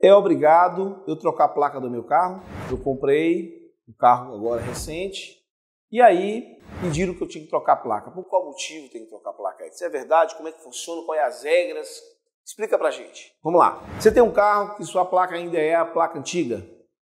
é obrigado eu trocar a placa do meu carro. Eu comprei um carro agora recente e aí pediram que eu tinha que trocar a placa. Por qual motivo tem que trocar a placa? Isso é verdade? Como é que funciona? Quais as regras? Explica pra gente. Vamos lá. Você tem um carro que sua placa ainda é a placa antiga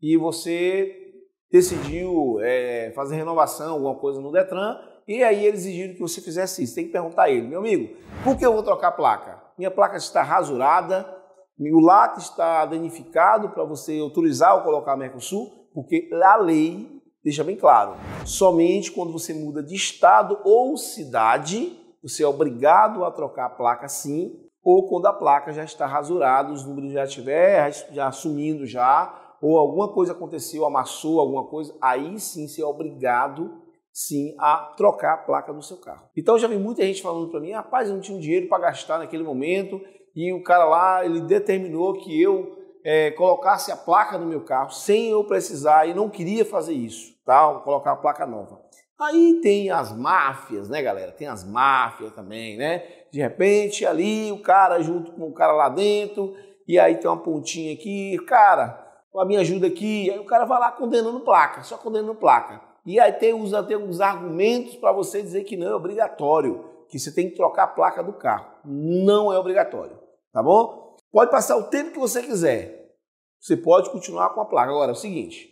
e você decidiu é, fazer renovação, alguma coisa no Detran, e aí eles exigiram que você fizesse isso. Tem que perguntar a ele, meu amigo, por que eu vou trocar a placa? Minha placa está rasurada, o LAT está danificado para você autorizar ou colocar Mercosul, porque a lei deixa bem claro: somente quando você muda de estado ou cidade, você é obrigado a trocar a placa sim, ou quando a placa já está rasurada, os números já estiver já sumindo já, ou alguma coisa aconteceu, amassou alguma coisa, aí sim você é obrigado sim a trocar a placa do seu carro. Então já vi muita gente falando para mim, ah, rapaz, eu não tinha dinheiro para gastar naquele momento, e o cara lá ele determinou que eu é, colocasse a placa no meu carro sem eu precisar e não queria fazer isso, tá? colocar a placa nova. Aí tem as máfias, né, galera? Tem as máfias também, né? De repente ali o cara junto com o cara lá dentro e aí tem uma pontinha aqui, cara, a minha ajuda aqui, aí o cara vai lá condenando placa, só condenando placa. E aí tem uns, tem uns argumentos para você dizer que não é obrigatório, que você tem que trocar a placa do carro. Não é obrigatório tá bom? Pode passar o tempo que você quiser. Você pode continuar com a placa. Agora, é o seguinte,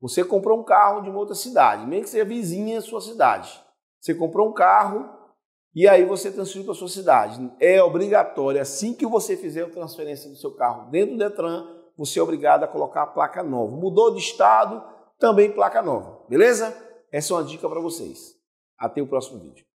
você comprou um carro de uma outra cidade, mesmo que seja vizinha à sua cidade. Você comprou um carro e aí você transferiu para a sua cidade. É obrigatório, assim que você fizer a transferência do seu carro dentro do Detran, você é obrigado a colocar a placa nova. Mudou de estado, também placa nova. Beleza? Essa é uma dica para vocês. Até o próximo vídeo.